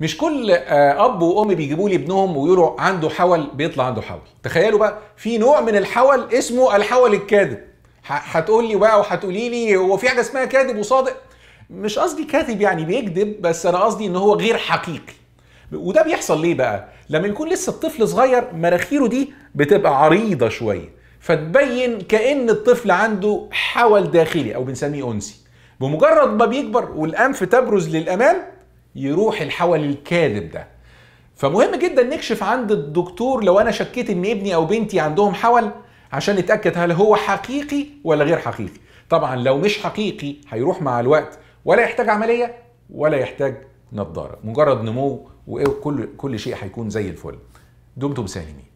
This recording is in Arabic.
مش كل آه، اب وام بيجيبوا لي ابنهم ويقولوا عنده حول بيطلع عنده حول تخيلوا بقى في نوع من الحول اسمه الحول الكاذب هتقول لي بقى وهتقولي لي هو في حاجه اسمها كاذب وصادق مش قصدي كاذب يعني بيكذب بس انا قصدي ان هو غير حقيقي وده بيحصل ليه بقى لما يكون لسه الطفل صغير مراخيره دي بتبقى عريضه شويه فتبين كان الطفل عنده حول داخلي او بنسميه انسي بمجرد ما بيكبر والانف تبرز للامام يروح الحول الكاذب ده فمهم جدا نكشف عند الدكتور لو انا شكيت ان ابني او بنتي عندهم حول عشان نتاكد هل هو حقيقي ولا غير حقيقي طبعا لو مش حقيقي هيروح مع الوقت ولا يحتاج عمليه ولا يحتاج نظاره مجرد نمو وكل كل شيء هيكون زي الفل دمتم سالمين